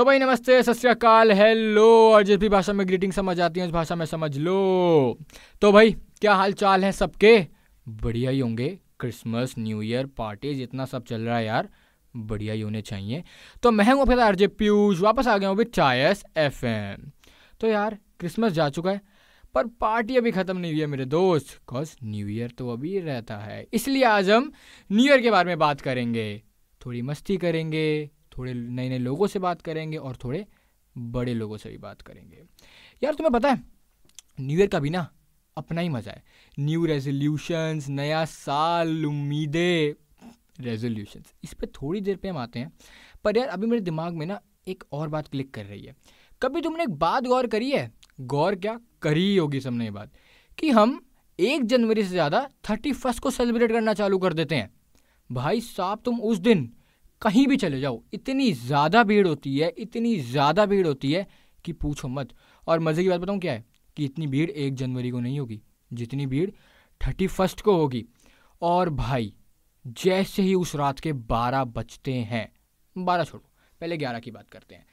तो भाई नमस्ते सत्याकाल हेलो और जिस भी भाषा में ग्रीटिंग समझ आती है उस भाषा में समझ लो तो भाई क्या हाल चाल है सबके बढ़िया ही होंगे क्रिसमस न्यू ईयर पार्टी जितना सब चल रहा है यार बढ़िया ही होने चाहिए तो मैं हूँ फिर आरजे पीयूष वापस आ गया हूँ विथ चायस एफ तो यार क्रिसमस जा चुका है पर पार्टी अभी ख़त्म नहीं हुई है मेरे दोस्त बिकॉज न्यू ईयर तो अभी रहता है इसलिए आज हम न्यू ईयर के बारे में बात करेंगे थोड़ी मस्ती करेंगे थोड़े नए नए लोगों से बात करेंगे और थोड़े बड़े लोगों से भी बात करेंगे यार तुम्हें पता है न्यू ईयर का भी ना अपना ही मज़ा है न्यू रेजोल्यूशंस नया साल उम्मीदें रेजोल्यूशंस इस पर थोड़ी देर पे हम आते हैं पर यार अभी मेरे दिमाग में ना एक और बात क्लिक कर रही है कभी तुमने एक बात गौर करी है गौर क्या करी होगी सबने ये बात कि हम एक जनवरी से ज़्यादा थर्टी फर्स्ट को सेलिब्रेट करना चालू कर देते हैं भाई साहब तुम उस दिन कहीं भी चले जाओ इतनी ज़्यादा भीड़ होती है इतनी ज़्यादा भीड़ होती है कि पूछो मत और मज़े की बात बताऊँ क्या है कि इतनी भीड़ एक जनवरी को नहीं होगी जितनी भीड़ थर्टी फर्स्ट को होगी और भाई जैसे ही उस रात के बारह बजते हैं बारह छोड़ो पहले ग्यारह की बात करते हैं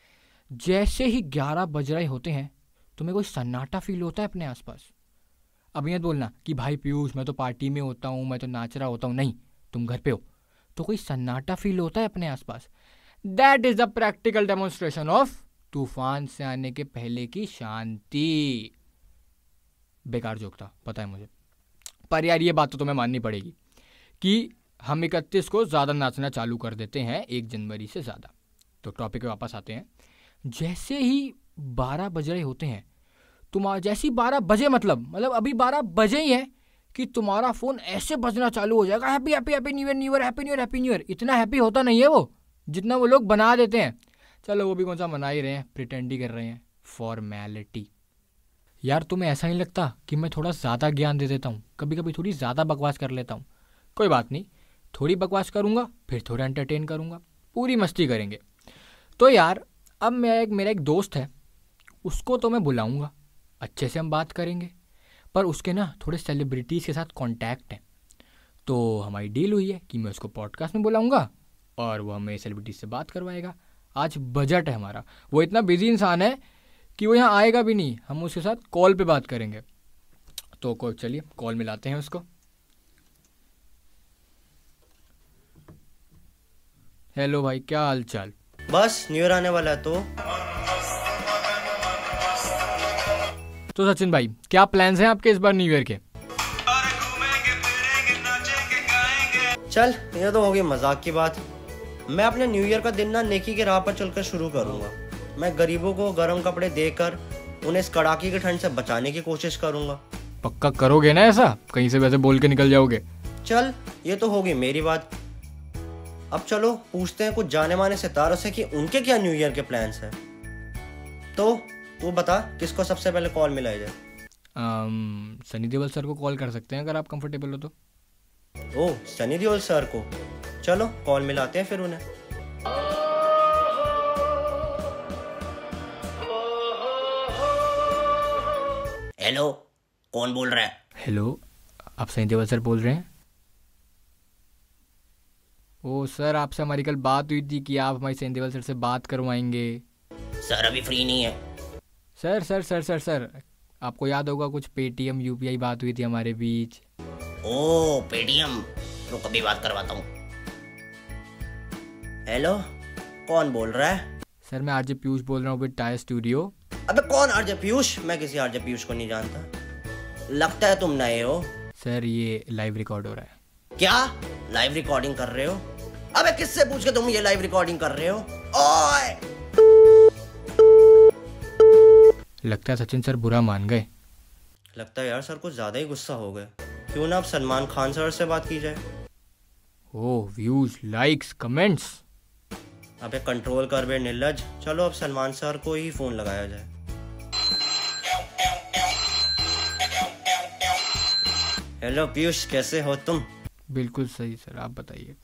जैसे ही ग्यारह बज रहे होते हैं तुम्हें कोई सन्नाटा फील होता है अपने आसपास अब यह बोलना कि भाई पीयूष मैं तो पार्टी में होता हूँ मैं तो नाच रहा होता हूँ नहीं तुम घर पे हो तो कोई सन्नाटा फील होता है अपने आसपास that is the practical demonstration of तूफान से आने के पहले की शांति बेकार जोक था पता है मुझे पर यार ये बात तो तुम्हें माननी पड़ेगी कि हम इकतीस को ज़्यादा नाचना चालू कर देते हैं एक जनवरी से ज़्यादा तो टॉपिक पे वापस आते हैं जैसे ही बारह बज रहे होते हैं तुम जैसी बारह बजे मतलब मतलब अभी बारह बजे ही हैं कि तुम्हारा फ़ोन ऐसे बजना चालू हो जाएगा happy happy happy new year new year happy new year happy new year इतना हैप्पी होता नहीं है वो जितना वो लोग बना देते हैं चलो वो भी कौन सा मना ही रहे हैं प्रिटेंड ही कर रहे हैं फॉर्मेलिटी यार तुम्हें ऐसा नहीं लगता कि मैं थोड़ा ज़्यादा ज्ञान दे देता हूँ कभी कभी थोड़ी ज़्यादा बकवास कर लेता हूँ कोई बात नहीं थोड़ी बकवास करूँगा फिर थोड़ा एंटरटेन करूँगा पूरी मस्ती करेंगे तो यार अब मेरा एक मेरा एक दोस्त है उसको तो मैं बुलाऊँगा अच्छे से हम बात करेंगे पर उसके ना थोड़े सेलिब्रिटीज़ के साथ कॉन्टैक्ट हैं तो हमारी डील हुई है कि मैं उसको पॉडकास्ट में बुलाऊंगा और वो हमें सेलिब्रिटीज से बात करवाएगा आज बजट है हमारा वो इतना बिजी इंसान है कि वो यहाँ आएगा भी नहीं हम उसके साथ कॉल पे बात करेंगे तो को चलिए कॉल मिलाते हैं उसको हेलो भाई क्या हाल चाल बस न्यू ईयर आने वाला है तो तो सचिन भाई क्या प्लान हैं आपके इस बार न्यू ईयर के चल ये तो होगी मजाक की बात मैं अपने न्यू ईयर का दिन ना नेकी के राह पर चलकर शुरू करूंगा मैं गरीबों को गर्म कपड़े देकर उन्हें इस कड़ाके की ठंड से बचाने की कोशिश करूंगा पक्का करोगे ना ऐसा कहीं से वैसे बोल के निकल जाओगे चल ये तो होगी मेरी बात अब चलो पूछते हैं कुछ जाने माने सितारों से कि उनके क्या न्यू ईयर के प्लान्स हैं तो तू बता किसको सबसे पहले कॉल मिलाई जाए सनी देओल सर को कॉल कर सकते हैं अगर आप कंफर्टेबल हो तो ओ सनी देओल सर को चलो कॉल मिलाते हैं फिर उन्हें हेलो कौन बोल रहा है हेलो आप सनी देवल सर बोल रहे हैं ओ सर आपसे हमारी कल बात हुई थी कि आप हमारी सनी देवल सर से बात करवाएंगे सर अभी फ्री नहीं है sir sir sir sir sir आपको याद होगा कुछ पेटीएम यू बात हुई थी हमारे बीच ओ पेटीएम तो कभी बात करवाता हूँ हेलो कौन बोल रहा है सर मैं आरजे पीयूष बोल रहा हूँ विद टायर स्टूडियो अबे कौन आरजे पीयूष मैं किसी आरजे पीयूष को नहीं जानता लगता है तुम नए हो सर ये लाइव रिकॉर्ड हो रहा है क्या लाइव रिकॉर्डिंग कर रहे हो अबे किससे पूछ के तुम ये लाइव रिकॉर्डिंग कर रहे हो ओए लगता है सचिन सर बुरा मान गए लगता है यार सर कुछ ज़्यादा ही गुस्सा हो गए क्यों ना आप सलमान खान सर से बात की जाए ओ व्यूज लाइक्स कमेंट्स अबे कंट्रोल कर बे निर्लज चलो अब सलमान सर को ही फ़ोन लगाया जाए हेलो पीयूष कैसे हो तुम बिल्कुल सही सर आप बताइए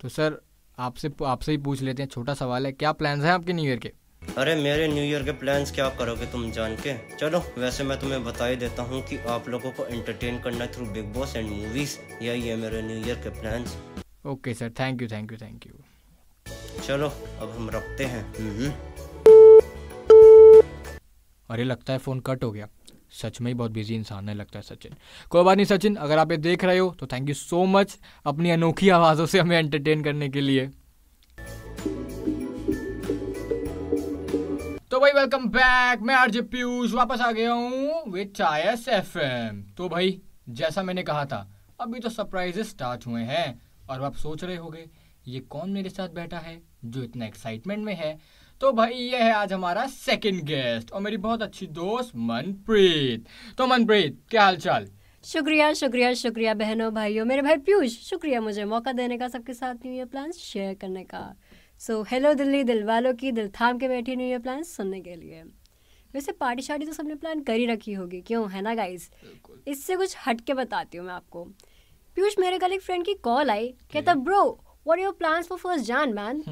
तो सर आपसे आपसे ही पूछ लेते हैं छोटा सवाल है क्या प्लान्स हैं आपके न्यू ईयर के अरे मेरे न्यू ईयर के प्लान्स क्या करोगे तुम जान के चलो वैसे मैं तुम्हें बता ही देता हूँ कि आप लोगों को एंटरटेन करना through Bigg Boss and movies यही है मेरे न्यू ईयर के plans okay sir thank you thank you thank you चलो अब हम रखते हैं हम्म। अरे लगता है फ़ोन कट हो गया सच में ही बहुत बिजी इंसान है लगता है सचिन कोई बात नहीं सचिन अगर आप ये देख रहे हो तो थैंक यू सो मच अपनी अनोखी आवाज़ों से हमें एंटरटेन करने के लिए तो भाई वेलकम बैक मैं आरजे पीयूष वापस आ गया हूँ विद चायस एफएम तो भाई जैसा मैंने कहा था अभी तो सरप्राइजेस स्टार्ट हुए हैं और आप सोच रहे होंगे ये कौन मेरे साथ बैठा है जो इतना एक्साइटमेंट में है तो भाई ये है आज हमारा सेकंड गेस्ट और मेरी बहुत अच्छी दोस्त मनप्रीत तो मनप्रीत क्या हाल चाल शुक्रिया शुक्रिया शुक्रिया बहनों भाइयों मेरे भाई पीयूष शुक्रिया मुझे मौका देने का सबके साथ न्यू ईयर प्लान शेयर करने का सो हेलो दिल्ली दिल वालों की दिल थाम के बैठी न्यू ईयर प्लान सुनने के लिए वैसे पार्टी शार्टी तो सबने प्लान कर ही रखी होगी क्यों है ना गाइज इससे कुछ हट के बताती हूँ मैं आपको पीयूष मेरे कल एक फ्रेंड की कॉल आई कहता bro what your plan for first Jan man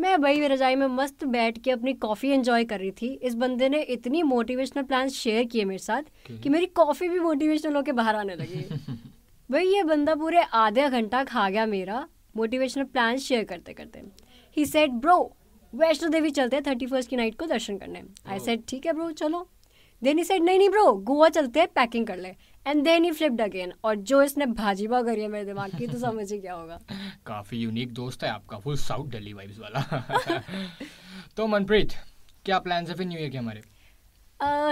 मैं भाई मेरा रजाई में मस्त बैठ के अपनी कॉफ़ी एंजॉय कर रही थी इस बंदे ने इतनी मोटिवेशनल प्लान शेयर किए मेरे साथ कि मेरी कॉफ़ी भी मोटिवेशनल होकर बाहर आने लगी भाई ये बंदा पूरे आधा घंटा खा गया मेरा मोटिवेशनल प्लान शेयर करते करते ही सेट ब्रो वैष्णो देवी चलते हैं थर्टी फर्स्ट की नाइट को दर्शन करने आई सेट ठीक है ब्रो चलो देन ही सेट नहीं नहीं ब्रो गोवा चलते हैं पैकिंग कर ले and then he flipped again और जो इसने भाजी भाजीबा करी है मेरे दिमाग की तो समझ ही क्या होगा काफी यूनिक दोस्त है आपका फुल साउथ दिल्ली वाइब्स वाला तो मनप्रीत क्या प्लान्स है फिर न्यू ईयर के हमारे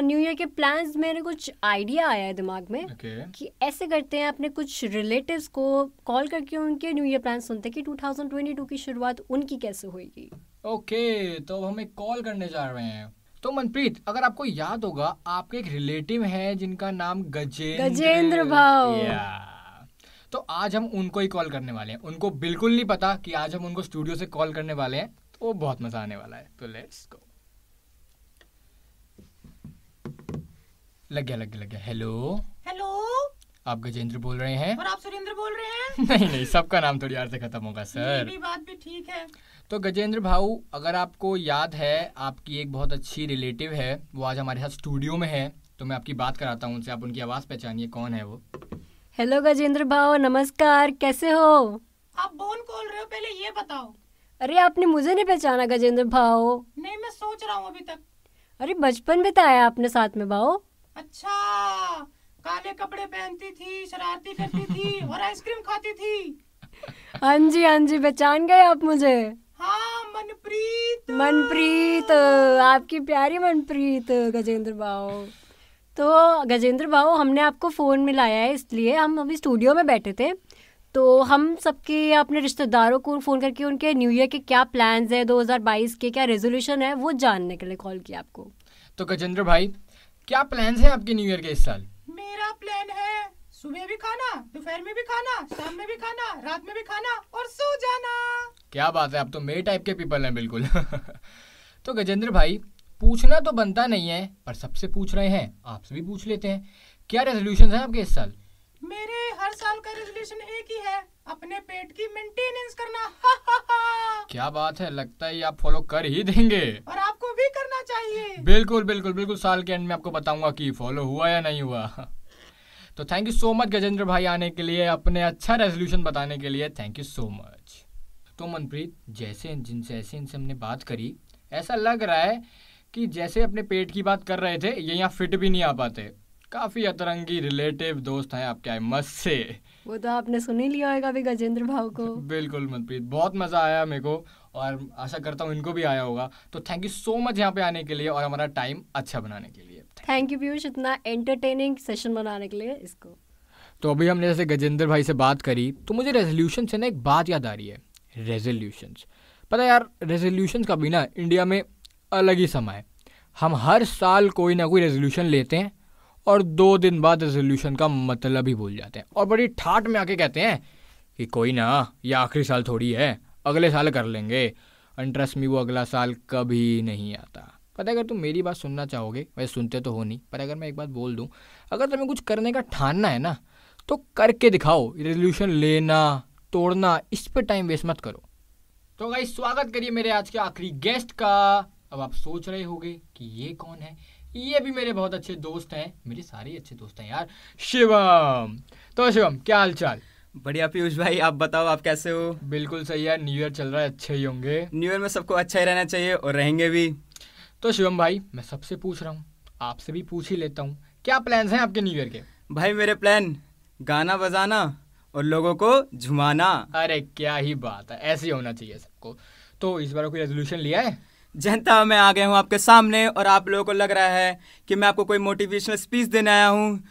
न्यू ईयर के प्लान्स मेरे कुछ आइडिया आया है दिमाग में कि ऐसे करते हैं अपने कुछ रिलेटिव्स को कॉल करके उनके न्यू ईयर प्लान सुनते हैं कि 2022 की शुरुआत उनकी कैसे होगी ओके तो हम एक कॉल करने जा रहे हैं तो मनप्रीत अगर आपको याद होगा आपके एक रिलेटिव है जिनका नाम गजेंद्र गजेंद्र भाव तो आज हम उनको ही कॉल करने वाले हैं उनको बिल्कुल नहीं पता कि आज हम उनको स्टूडियो से कॉल करने वाले हैं तो बहुत मजा आने वाला है तो लेट्स गो लग गया लग गया लग गया हेलो हेलो आप गजेंद्र बोल रहे हैं और आप सुरेंद्र बोल रहे हैं नहीं नहीं सबका नाम थोड़ी यार से खत्म होगा सर ये बात भी ठीक है तो गजेंद्र भाऊ अगर आपको याद है आपकी एक बहुत अच्छी रिलेटिव है वो आज हमारे साथ स्टूडियो में है तो मैं आपकी बात कराता हूँ उनसे आप उनकी आवाज़ पहचानिए कौन है वो हेलो गजेंद्र भाव नमस्कार कैसे हो आप बोन खोल रहे हो पहले ये बताओ अरे आपने मुझे नहीं पहचाना गजेंद्र भाव नहीं मैं सोच रहा हूँ अभी तक अरे बचपन बिताया आपने साथ में भाव अच्छा काले कपड़े पहनती थी शरारती करती थी और आइसक्रीम खाती थी हाँ जी हाँ जी पहचान गए आप मुझे हाँ मनप्रीत मनप्रीत आपकी प्यारी मनप्रीत गजेंद्र बाबू तो गजेंद्र बाबू हमने आपको फ़ोन मिलाया है इसलिए हम अभी स्टूडियो में बैठे थे तो हम सबके अपने रिश्तेदारों को फ़ोन करके उनके न्यू ईयर के क्या प्लान्स हैं 2022 के क्या रेजोल्यूशन है वो जानने के लिए कॉल किया आपको तो गजेंद्र भाई क्या प्लान है आपके न्यू ईयर के इस साल मेरा प्लान है सुबह भी खाना दोपहर में भी खाना शाम में भी खाना रात में भी खाना और सो जाना क्या बात है आप तो मेरे टाइप के पीपल हैं बिल्कुल तो गजेंद्र भाई पूछना तो बनता नहीं है पर सबसे पूछ रहे हैं आपसे भी पूछ लेते हैं क्या रेजोल्यूशन है आपके इस साल मेरे हर साल का रेजोल्यूशन एक ही है अपने पेट की मेंटेनेंस करना हा हा हा। क्या बात है लगता है आप फॉलो कर ही देंगे और आपको भी करना चाहिए बिल्कुल बिल्कुल बिल्कुल साल के एंड में आपको बताऊंगा कि फॉलो हुआ या नहीं हुआ तो thank you so much Gajendra भाई आने के लिए अपने अच्छा रेजोल्यूशन बताने के लिए थैंक यू सो मच तो मनप्रीत जैसे जिनसे ऐसे इनसे हमने बात करी ऐसा लग रहा है कि जैसे अपने पेट की बात कर रहे थे ये यहाँ फिट भी नहीं आ पाते काफी अतरंगी रिलेटिव दोस्त हैं आपके मस्त से वो तो आपने सुन ही लिया होगा अभी गजेंद्र भाव को बिल्कुल मनप्रीत बहुत मजा आया मेरे को और आशा करता हूँ इनको भी आया होगा तो थैंक यू सो मच यहाँ पे आने के लिए और हमारा टाइम अच्छा बनाने के लिए थैंक यू पीयूष इतना एंटरटेनिंग सेशन बनाने के लिए इसको तो अभी हमने जैसे गजेंद्र भाई से बात करी तो मुझे रेजोल्यूशन से ना एक बात याद आ रही है रेजोल्यूशन पता यार रेजोल्यूशन का भी ना इंडिया में अलग ही समय है हम हर साल कोई ना कोई रेजोल्यूशन लेते हैं और दो दिन बाद रेजोल्यूशन का मतलब ही भूल जाते हैं और बड़ी ठाट में आके कहते हैं कि कोई ना ये आखिरी साल थोड़ी है अगले साल कर लेंगे ट्रस्ट में वो अगला साल कभी नहीं आता पता अगर तुम मेरी बात सुनना चाहोगे वैसे सुनते तो हो नहीं पर अगर मैं एक बात बोल दूँ अगर तुम्हें कुछ करने का ठानना है ना तो करके दिखाओ रेजोल्यूशन लेना तोड़ना इस पर टाइम वेस्ट मत करो तो भाई स्वागत करिए मेरे आज के आखिरी गेस्ट का अब आप सोच रहे होगे कि ये कौन है ये भी मेरे बहुत अच्छे दोस्त हैं मेरे सारे अच्छे दोस्त हैं यार शिवम तो शिवम क्या हाल चाल बढ़िया पीयूष भाई आप बताओ आप कैसे हो बिल्कुल सही है न्यू ईयर चल रहा है अच्छे ही होंगे न्यू ईयर में सबको अच्छा ही रहना चाहिए और रहेंगे भी तो शिवम भाई मैं सबसे पूछ रहा हूँ आपसे भी पूछ ही लेता हूँ क्या प्लान हैं आपके न्यू ईयर के भाई मेरे प्लान गाना बजाना और लोगों को झुमाना अरे क्या ही बात है ऐसे ही होना चाहिए सबको तो इस बार कोई रेजोल्यूशन लिया है जनता मैं आ गया हूँ आपके सामने और आप लोगों को लग रहा है कि मैं आपको कोई मोटिवेशनल स्पीच देने आया हूँ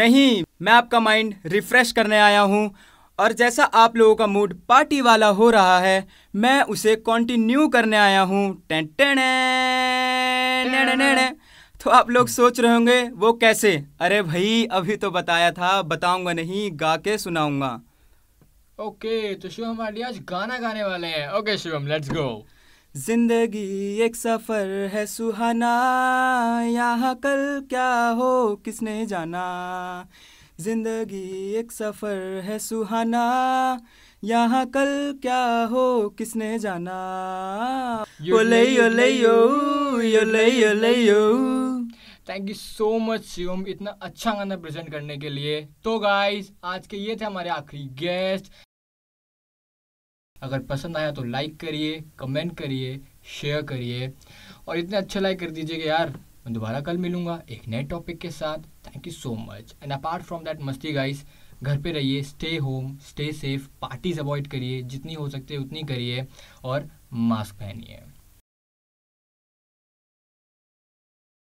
नहीं मैं आपका माइंड रिफ्रेश करने आया हूँ और जैसा आप लोगों का मूड पार्टी वाला हो रहा है मैं उसे कंटिन्यू करने आया हूँ टें टें तो आप लोग सोच रहे होंगे वो कैसे अरे भाई अभी तो बताया था बताऊंगा नहीं गा के सुनाऊंगा ओके okay, तो शिवम आज गाना गाने वाले हैं ओके शिवम लेट्स गो जिंदगी एक सफ़र है सुहाना यहाँ कल क्या हो किसने जाना जिंदगी एक सफ़र है सुहाना यहाँ कल क्या हो किसने जाना ओले ओले यो ओले ओले यो thank you so much Shivam इतना अच्छा गाना प्रेजेंट करने के लिए तो गाइस आज के ये थे हमारे आखिरी गेस्ट अगर पसंद आया तो लाइक करिए कमेंट करिए शेयर करिए और इतने अच्छे लाइक कर दीजिए कि यार मैं दोबारा कल मिलूंगा एक नए टॉपिक के साथ thank you so much and apart from that मस्ती गाइस घर पे रहिए stay home stay safe parties avoid करिए जितनी हो सकती है उतनी करिए और मास्क पहनिए